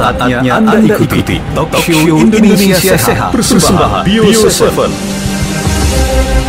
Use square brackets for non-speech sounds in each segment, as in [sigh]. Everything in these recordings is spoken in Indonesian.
Saatnya Anda, Anda ikuti, ikuti Talk Show Indonesia, Indonesia Sehat, Sehat. Persembahan Bio 7.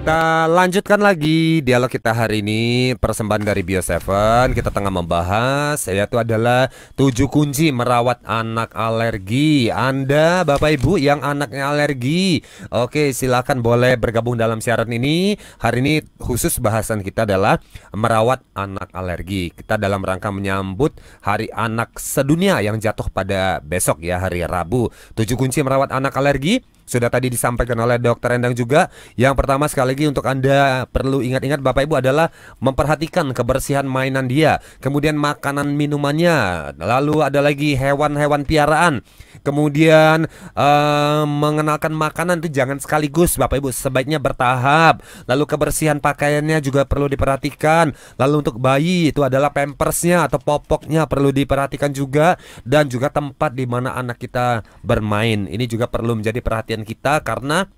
kita lanjutkan lagi dialog kita hari ini persembahan dari Bio7 kita tengah membahas yaitu adalah tujuh kunci merawat anak alergi Anda Bapak Ibu yang anaknya alergi Oke silakan boleh bergabung dalam siaran ini hari ini khusus bahasan kita adalah merawat anak alergi kita dalam rangka menyambut hari anak sedunia yang jatuh pada besok ya hari Rabu tujuh kunci merawat anak alergi sudah tadi disampaikan oleh dokter Endang juga. Yang pertama sekali lagi untuk Anda perlu ingat-ingat Bapak Ibu adalah memperhatikan kebersihan mainan dia, kemudian makanan minumannya, lalu ada lagi hewan-hewan piaraan. Kemudian eh, mengenalkan makanan itu jangan sekaligus Bapak Ibu, sebaiknya bertahap. Lalu kebersihan pakaiannya juga perlu diperhatikan. Lalu untuk bayi itu adalah pampersnya atau popoknya perlu diperhatikan juga dan juga tempat di mana anak kita bermain. Ini juga perlu menjadi perhatian kita karena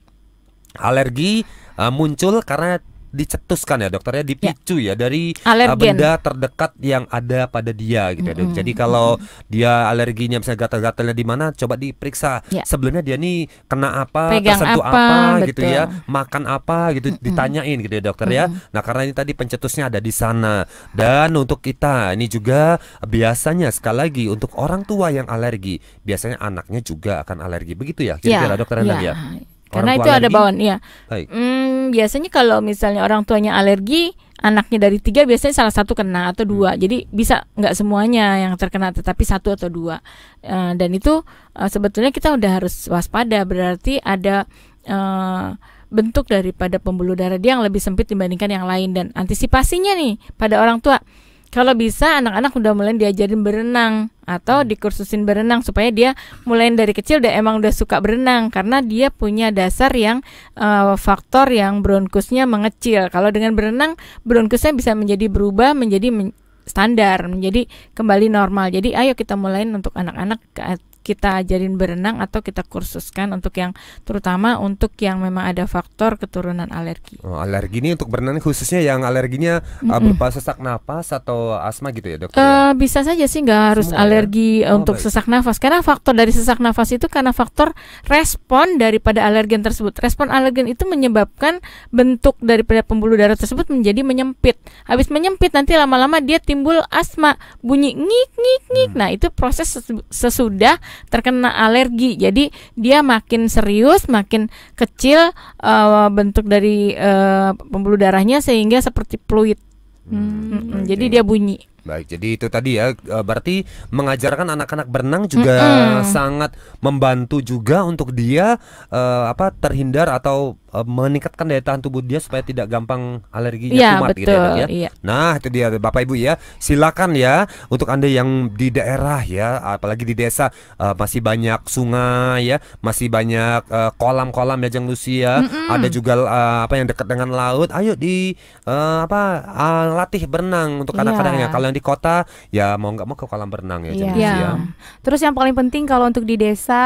alergi uh, muncul karena dicetuskan ya dokternya dipicu ya, ya dari uh, benda terdekat yang ada pada dia gitu mm -hmm. ya. Jadi kalau mm -hmm. dia alerginya misalnya gatal-gatalnya di mana coba diperiksa ya. sebelumnya dia nih kena apa, Pegang tersentuh apa, apa gitu ya, makan apa gitu mm -hmm. ditanyain gitu ya dokter mm -hmm. ya. Nah, karena ini tadi pencetusnya ada di sana. Dan untuk kita ini juga biasanya sekali lagi untuk orang tua yang alergi, biasanya anaknya juga akan alergi. Begitu ya kira-kira ya. dokter ya. ya. Karena itu alergi? ada bawaan, ya. Baik. Hmm, biasanya kalau misalnya orang tuanya alergi, anaknya dari tiga biasanya salah satu kena atau dua. Hmm. Jadi bisa nggak semuanya yang terkena, tetapi satu atau dua. Uh, dan itu uh, sebetulnya kita udah harus waspada. Berarti ada uh, bentuk daripada pembuluh darah dia yang lebih sempit dibandingkan yang lain dan antisipasinya nih pada orang tua kalau bisa anak-anak udah mulai diajarin berenang atau hmm. dikursusin berenang supaya dia mulai dari kecil udah emang udah suka berenang karena dia punya dasar yang uh, faktor yang bronkusnya mengecil. Kalau dengan berenang bronkusnya bisa menjadi berubah menjadi men standar menjadi kembali normal. Jadi ayo kita mulai untuk anak-anak kita ajarin berenang atau kita kursuskan untuk yang terutama untuk yang memang ada faktor keturunan alergi. Oh, alergi ini untuk berenang khususnya yang alerginya mm -mm. Uh, berupa sesak nafas atau asma gitu ya dokter? Uh, ya? Eh, bisa saja sih nggak harus Semua ya? alergi ya? oh, untuk baik. sesak nafas karena faktor dari sesak nafas itu karena faktor respon daripada alergen tersebut. Respon alergen itu menyebabkan bentuk daripada pembuluh darah tersebut menjadi menyempit. Habis menyempit nanti lama-lama dia timbul asma bunyi ngik ngik ngik. Hmm. Nah itu proses sesudah terkena alergi. Jadi dia makin serius, makin kecil uh, bentuk dari uh, pembuluh darahnya sehingga seperti fluid. Hmm, hmm, okay. Jadi dia bunyi. Baik, jadi itu tadi ya. E, berarti mengajarkan anak-anak berenang juga mm sangat membantu juga untuk dia uh, apa terhindar atau uh, meningkatkan daya tahan tubuh dia supaya tidak gampang alerginya ya, kumat gitu ya, ya? Iya. Nah, itu dia Bapak Ibu ya. Silakan ya untuk Anda yang di daerah ya, apalagi di desa uh, masih banyak sungai ya, masih banyak kolam-kolam uh, ya Jeng Lucia. Ya. Mm -hmm. Ada juga uh, apa yang dekat dengan laut. Ayo di uh, apa uh, latih berenang untuk iya. anak-anaknya. Yeah. Kalau di kota ya mau nggak mau ke kolam berenang ya yeah. yeah. Iya. Terus yang paling penting kalau untuk di desa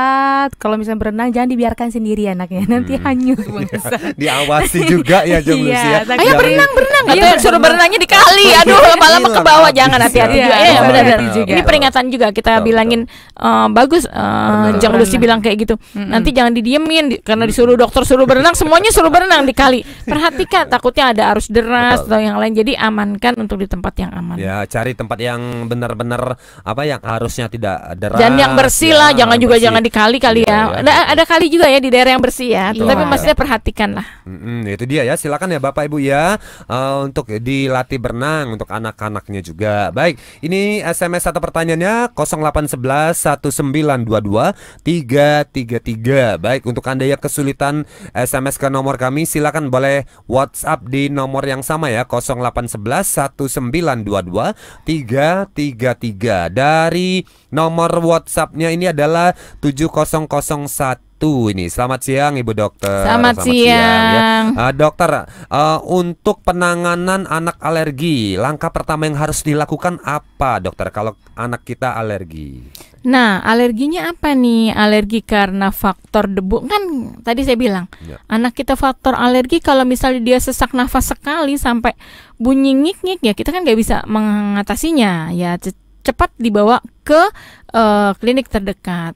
kalau misalnya berenang jangan dibiarkan sendiri anaknya nanti hmm. hanyut [laughs] iya. Diawasi juga ya Jom yeah, ya. Iya, Ayo berenang berenang atau ya, suruh berenangnya di kali. Aduh malam ke bawah jangan hati-hati juga. Iya benar. Ini peringatan juga kita bilangin eh, bagus eh, Jom Lucy bilang kayak gitu. Nanti jangan didiemin karena disuruh dokter suruh berenang semuanya suruh berenang di kali. Perhatikan takutnya ada arus deras atau yang lain jadi amankan untuk di tempat yang aman. Ya cari tempat yang benar-benar apa yang harusnya tidak deras dan yang bersih ya, lah jangan juga jangan dikali kali iya, ya, ya. Ada, nah, ada kali juga ya di daerah yang bersih ya iya. tapi maksudnya perhatikan lah mm-hmm, itu dia ya silakan ya bapak ibu ya uh, untuk dilatih berenang untuk anak-anaknya juga baik ini sms satu pertanyaannya 0811 1922 333 baik untuk anda yang kesulitan sms ke nomor kami silakan boleh whatsapp di nomor yang sama ya 0811 1922 333 dari nomor WhatsAppnya ini adalah 7001 satu ini. Selamat siang Ibu Dokter. Selamat, Selamat siang. Ya. siang ya. uh, dokter, uh, untuk penanganan anak alergi, langkah pertama yang harus dilakukan apa, Dokter, kalau anak kita alergi? Nah, alerginya apa nih? Alergi karena faktor debu. Kan tadi saya bilang, ya. anak kita faktor alergi kalau misalnya dia sesak nafas sekali sampai bunyi ngik-ngik ya, kita kan nggak bisa mengatasinya. Ya cepat dibawa ke uh, klinik terdekat.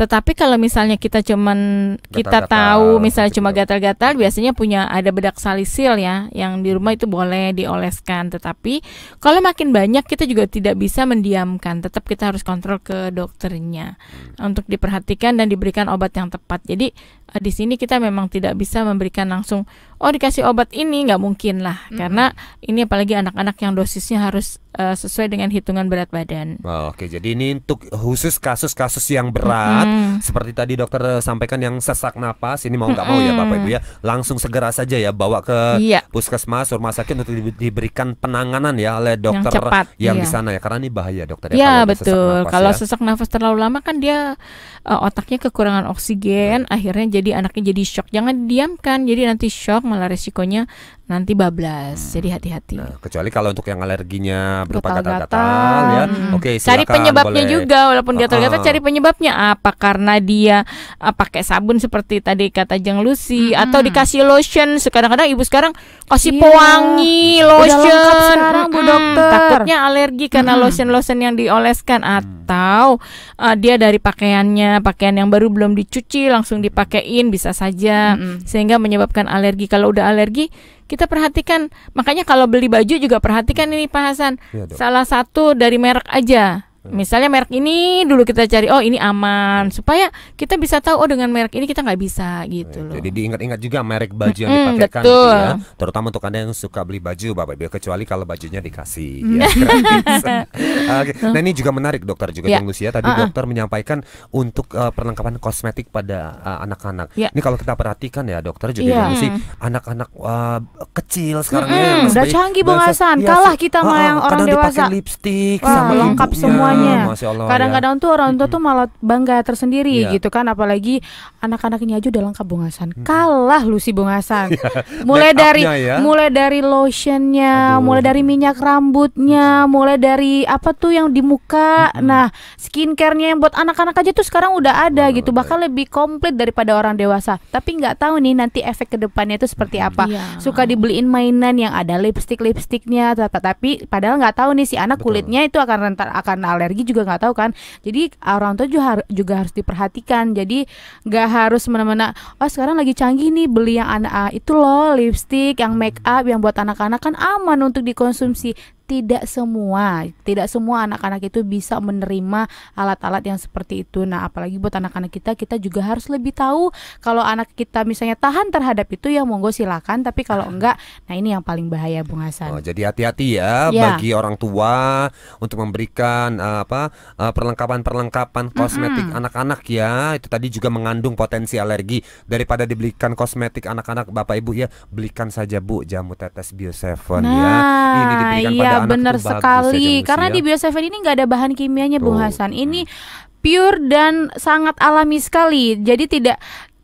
Tetapi kalau misalnya kita cuman gatal -gatal, kita tahu misalnya gitu. cuma gatal-gatal biasanya punya ada bedak salisil ya yang di rumah itu boleh dioleskan. Tetapi kalau makin banyak kita juga tidak bisa mendiamkan. Tetap kita harus kontrol ke dokternya hmm. untuk diperhatikan dan diberikan obat yang tepat. Jadi Eh, di sini kita memang tidak bisa memberikan langsung oh dikasih obat ini nggak mungkin lah hmm karena ini apalagi anak-anak yang dosisnya harus uh, sesuai dengan hitungan berat badan. Oh, Oke, okay. jadi ini untuk khusus kasus-kasus yang berat hmm seperti tadi dokter eh, sampaikan yang sesak napas ini mau nggak hmm mau ya Bapak Ibu ya langsung segera saja ya bawa ke iya. puskesmas rumah sakit untuk diberikan penanganan ya oleh dokter yang, cepat, yang iya. di sana ya karena ini bahaya dokter ya. Iya betul. Sesak nafas, kalau ya. sesak nafas terlalu lama kan dia uh, otaknya kekurangan oksigen hmm akhirnya jadi jadi anaknya jadi shock jangan diamkan jadi nanti shock malah resikonya nanti bablas hmm. jadi hati-hati nah, kecuali kalau untuk yang alerginya berupa gatal-gatal ya hmm. oke cari penyebabnya boleh. juga walaupun gatal-gatal uh -uh. cari penyebabnya apa karena dia uh, pakai sabun seperti tadi kata Jang Lucy hmm. atau dikasih lotion sekarang kadang ibu sekarang kasih iya. pewangi lotion Udah lengkap bu hmm, dokter takutnya alergi karena hmm. lotion lotion yang dioleskan hmm. atau uh, dia dari pakaiannya pakaian yang baru belum dicuci langsung dipakai protein bisa saja mm-hmm. sehingga menyebabkan alergi. Kalau udah alergi, kita perhatikan. Makanya kalau beli baju juga perhatikan ini Pak Hasan. Ya, Salah satu dari merek aja. Hmm. Misalnya merek ini dulu kita cari, oh ini aman, hmm. supaya kita bisa tahu oh dengan merek ini kita nggak bisa gitu loh. Jadi diingat-ingat juga merek baju yang hmm, dipakai kan, Gitu ya. terutama untuk anda yang suka beli baju, bapak ibu kecuali kalau bajunya dikasih. ya, [laughs] okay. nah ini juga menarik dokter juga ya. Lucia tadi uh -uh. dokter menyampaikan untuk uh, perlengkapan kosmetik pada eh, anak-anak. Uh, ya. yeah. Ini kalau kita perhatikan ya dokter juga ya. Lucy, anak-anak uh, kecil sekarang mm -hmm. ya, udah canggih bahasan, ya, kalah kita sama yang orang kadang dewasa. Kadang uh, lipstik sama lengkap semua semuanya. Ah, ya. Kadang-kadang ya. tuh orang tua tuh malah bangga tersendiri ya. gitu kan apalagi anak-anaknya aja udah lengkap bungasan. -hmm. Kalah lu si bungasan. [laughs] Ya. Mulai dari ya. mulai dari lotionnya, Aduh. mulai dari minyak rambutnya, mulai dari apa tuh yang di muka. -hmm. Nah, skincarenya yang buat anak-anak aja tuh sekarang udah ada oh, gitu. Bahkan lebih komplit daripada orang dewasa. Tapi nggak tahu nih nanti efek kedepannya itu seperti apa. Ya. Suka dibeliin mainan yang ada lipstick lipstiknya, tapi padahal nggak tahu nih si anak Betul. kulitnya itu akan rentan akan alergi juga nggak tahu kan jadi orang tua juga, juga harus diperhatikan jadi nggak harus mana-mana. oh sekarang lagi canggih nih beli yang anak itu loh lipstick yang make up yang buat anak-anak kan aman untuk dikonsumsi tidak semua, tidak semua anak-anak itu bisa menerima alat-alat yang seperti itu. Nah, apalagi buat anak-anak kita, kita juga harus lebih tahu kalau anak kita misalnya tahan terhadap itu ya monggo silakan, tapi kalau ah. enggak, nah ini yang paling bahaya Bung Hasan. Oh, jadi hati-hati ya, ya bagi orang tua untuk memberikan uh, apa eh, perlengkapan-perlengkapan uh, kosmetik mm -hmm. anak-anak ya. Itu tadi juga mengandung potensi alergi daripada dibelikan kosmetik anak-anak Bapak Ibu ya, belikan saja Bu jamu tetes Bioseven nah, ya. Ini nah, diberikan iya, pada anak benar sekali. Karena di Bio7 ini nggak ada bahan kimianya Bung Hasan. Ini hmm. pure dan sangat alami sekali. Jadi tidak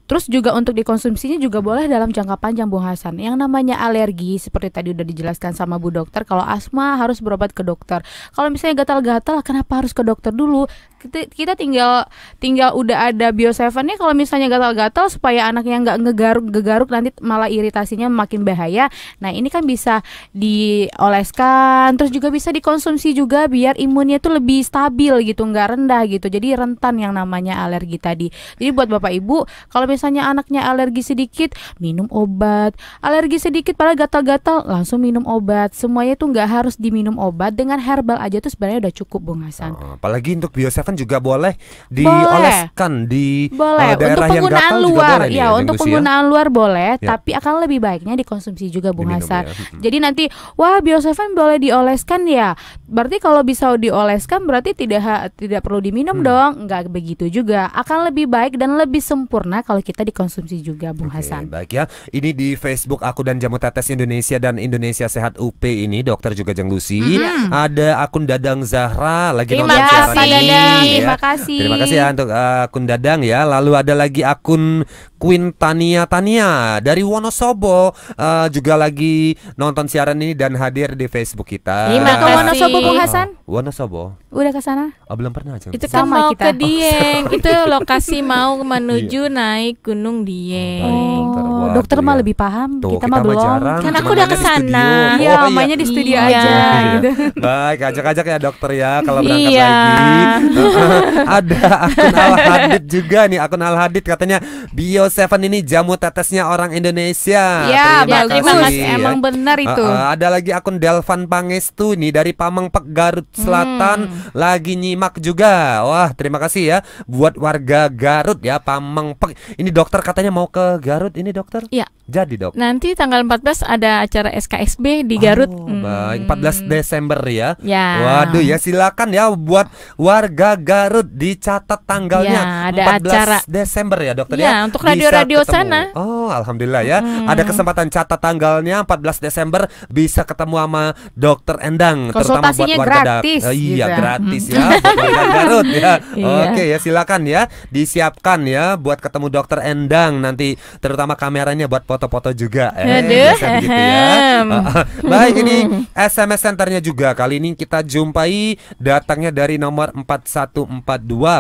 Terus juga untuk dikonsumsinya juga boleh dalam jangka panjang Bung Hasan. Yang namanya alergi seperti tadi udah dijelaskan sama Bu Dokter, kalau asma harus berobat ke dokter. Kalau misalnya gatal-gatal kenapa harus ke dokter dulu? kita, tinggal tinggal udah ada bio sevennya kalau misalnya gatal-gatal supaya anaknya nggak ngegaruk-gegaruk nanti malah iritasinya makin bahaya nah ini kan bisa dioleskan terus juga bisa dikonsumsi juga biar imunnya tuh lebih stabil gitu nggak rendah gitu jadi rentan yang namanya alergi tadi jadi buat bapak ibu kalau misalnya anaknya alergi sedikit minum obat alergi sedikit padahal gatal-gatal langsung minum obat semuanya tuh nggak harus diminum obat dengan herbal aja tuh sebenarnya udah cukup bung Hasan oh, apalagi untuk bio 7 juga boleh dioleskan boleh. di boleh. Uh, daerah untuk yang penggunaan gatal luar. Juga boleh ya, nih, untuk ya. penggunaan luar boleh, ya. tapi akan lebih baiknya dikonsumsi juga Bung Diminum Hasan. Ya. Hmm. Jadi nanti wah biosafen boleh dioleskan ya. Berarti kalau bisa dioleskan berarti tidak tidak perlu diminum hmm. dong. nggak begitu juga. Akan lebih baik dan lebih sempurna kalau kita dikonsumsi juga Bung okay, Hasan. Baik ya. Ini di Facebook aku dan Jamu Tetes Indonesia dan Indonesia Sehat UP ini dokter juga Jeng Lucy. Hmm. Ada akun Dadang Zahra lagi Terima nonton kasih. Dadang. Terima kasih. Terima kasih ya untuk uh, akun Dadang ya. Lalu ada lagi akun Queen Tania Tania dari Wonosobo uh, juga lagi nonton siaran ini dan hadir di Facebook kita. Terima kasih. Wonosobo Bung Hasan. Oh, Wonosobo. Udah ke sana? Oh, belum pernah aja. Itu kan sama mau kita. ke oh, Dieng. Oh, itu lokasi mau menuju iya. naik Gunung Dieng. Oh, oh dokter ya. mah lebih paham. Tuh, kita, kita mah belum. Karena kan aku udah ke sana. Iya, oh, iya. di studio iya. aja iya. Gitu. Baik, ajak-ajak ya dokter ya kalau berangkat iya. lagi. [laughs] Ada akun Al Hadid juga nih, akun Al Hadid katanya bio Seven ini jamu tetesnya orang Indonesia. Ya, terima, terima kasih. Iya. Emang benar itu. Uh, uh, ada lagi akun Delvan Pangestu nih dari Pamengpek Garut hmm. Selatan hmm. lagi nyimak juga. Wah, terima kasih ya buat warga Garut ya Pamengpek. Ini dokter katanya mau ke Garut ini dokter? Iya. Jadi dok. Nanti tanggal 14 ada acara SKSB di Garut. Oh, hmm. Baik, 14 Desember ya. Ya. Waduh ya silakan ya buat warga Garut dicatat tanggalnya ya, ada 14 acara. Desember ya dokter ya. ya? untuk radio-radio sana. Oh, alhamdulillah ya. Hmm. Ada kesempatan catat tanggalnya 14 Desember bisa ketemu sama Dokter Endang terutama buat warga gratis, eh, iya, gitu ya. gratis hmm. ya buat Garut ya. [laughs] Iya. Oke ya, silakan ya disiapkan ya buat ketemu Dokter Endang nanti terutama kameranya buat foto-foto juga eh, Aduh. gitu ya. Ah, ah. Baik ini SMS senternya juga kali ini kita jumpai datangnya dari nomor 4142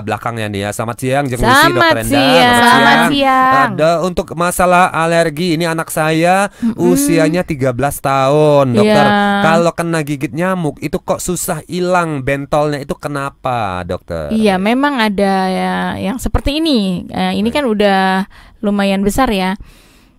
belakangnya nih ya. Selamat siang Jeng Selamat Dokter Endang. Siang. Selamat siang. siang. Bang. Ada untuk masalah alergi ini anak saya mm-hmm. usianya 13 tahun, dokter. Yeah. Kalau kena gigit nyamuk itu kok susah hilang bentolnya itu kenapa, dokter? Iya, memang ada ya, yang seperti ini. Eh, ini kan udah lumayan besar ya.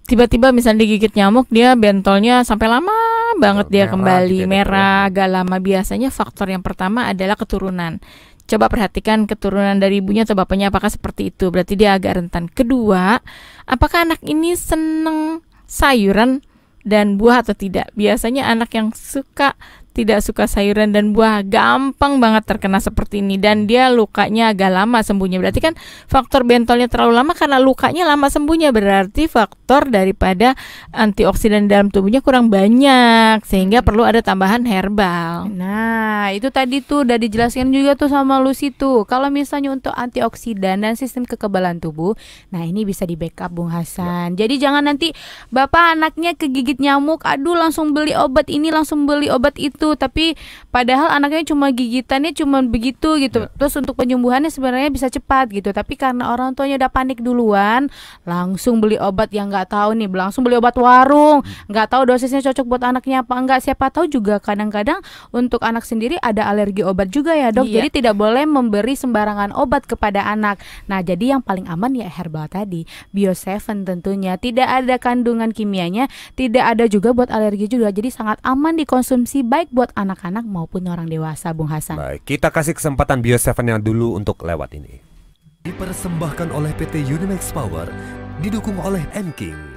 Tiba-tiba misalnya digigit nyamuk dia bentolnya sampai lama banget oh, dia merah, kembali gitu ya, ya. merah agak lama biasanya faktor yang pertama adalah keturunan coba perhatikan keturunan dari ibunya atau bapaknya apakah seperti itu. Berarti dia agak rentan. Kedua, apakah anak ini seneng sayuran dan buah atau tidak? Biasanya anak yang suka tidak suka sayuran dan buah gampang banget terkena seperti ini dan dia lukanya agak lama sembuhnya berarti kan faktor bentolnya terlalu lama karena lukanya lama sembuhnya berarti faktor daripada antioksidan dalam tubuhnya kurang banyak sehingga perlu ada tambahan herbal nah itu tadi tuh udah dijelaskan juga tuh sama Lucy tuh kalau misalnya untuk antioksidan dan sistem kekebalan tubuh nah ini bisa di backup Bung Hasan ya. jadi jangan nanti bapak anaknya kegigit nyamuk aduh langsung beli obat ini langsung beli obat itu Gitu. tapi padahal anaknya cuma gigitannya cuma begitu gitu. yeah. Terus untuk penyembuhannya sebenarnya bisa cepat gitu, tapi karena orang tuanya udah panik duluan, langsung beli obat yang nggak tahu nih, langsung beli obat warung, hmm. nggak tahu dosisnya cocok buat anaknya apa enggak. Siapa tahu juga kadang-kadang untuk anak sendiri ada alergi obat juga ya, Dok. yeah. Jadi tidak boleh memberi sembarangan obat kepada anak. Nah, jadi yang paling aman ya herbal tadi, Bio Seven tentunya. Tidak ada kandungan kimianya, tidak ada juga buat alergi juga. Jadi sangat aman dikonsumsi baik buat anak-anak maupun orang dewasa, Bung Hasan. Baik, kita kasih kesempatan Bio 7 yang dulu untuk lewat ini. Dipersembahkan oleh PT Unimax Power, didukung oleh M-King.